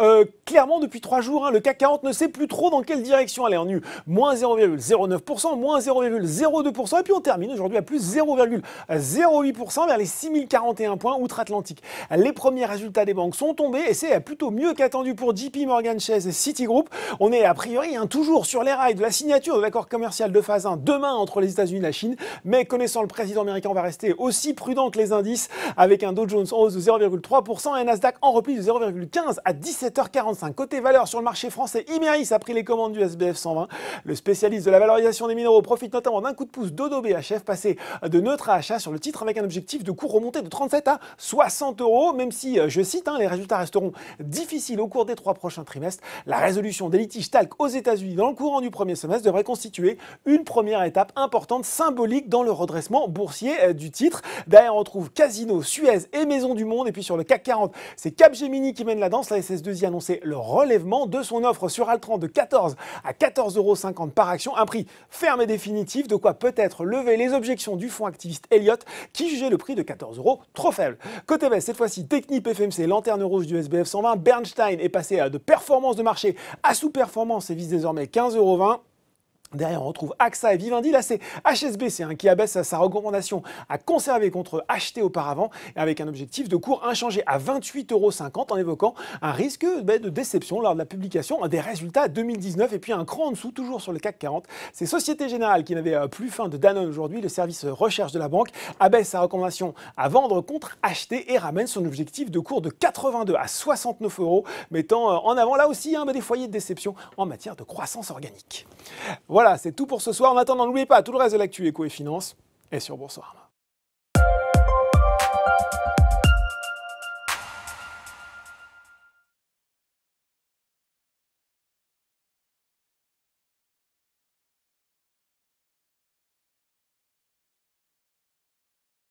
Euh, clairement, depuis trois jours, hein, le CAC 40 ne sait plus trop dans quelle direction aller. On a eu moins 0,09%, moins 0,02%, et puis on termine aujourd'hui à plus 0,08% vers les 6041 points outre-Atlantique. Les premiers résultats des banques sont tombés, et c'est plutôt mieux qu'attendu pour JP Morgan Chase et Citigroup. On est a priori hein, toujours sur les rails de la signature de l'accord commercial de phase 1 demain entre les États-Unis et la Chine, mais connaissant le président américain, on va rester aussi prudent que les indices, avec un Dow Jones en hausse de 0,3% et un Nasdaq en repli de 0,15 à 17 17h45. Côté valeur sur le marché français, Imeris a pris les commandes du SBF 120. Le spécialiste de la valorisation des minéraux profite notamment d'un coup de pouce d'Odo BHF passé de neutre à achat sur le titre avec un objectif de cours remonté de 37 à 60 euros. Même si, euh, je cite, hein, les résultats resteront difficiles au cours des trois prochains trimestres, la résolution des litiges TALC aux États-Unis dans le courant du premier semestre devrait constituer une première étape importante, symbolique dans le redressement boursier euh, du titre. Derrière, on retrouve Casino, Suez et Maison du Monde. Et puis sur le CAC 40, c'est Capgemini qui mène la danse. La SS2 annoncer le relèvement de son offre sur Altran de 14 à euros par action, un prix ferme et définitif, de quoi peut-être lever les objections du fonds activiste Elliott qui jugeait le prix de 14 euros trop faible. Côté baisse, cette fois-ci, Technip FMC, lanterne rouge du SBF 120, Bernstein est passé de performance de marché à sous-performance et vise désormais 15,20€. Derrière, on retrouve AXA et Vivendi. Là, c'est HSBC qui abaisse sa recommandation à conserver contre acheter auparavant avec un objectif de cours inchangé à euros en évoquant un risque ben, de déception lors de la publication des résultats 2019 et puis un cran en dessous, toujours sur le CAC 40. C'est Société Générale qui n'avait euh, plus faim de Danone aujourd'hui. Le service recherche de la banque abaisse sa recommandation à vendre contre acheter et ramène son objectif de cours de 82 à 69 euros, mettant euh, en avant là aussi hein, ben, des foyers de déception en matière de croissance organique. Voilà, c'est tout pour ce soir. En attendant, n'oubliez pas, tout le reste de l'actu éco et finance est sur Boursorama.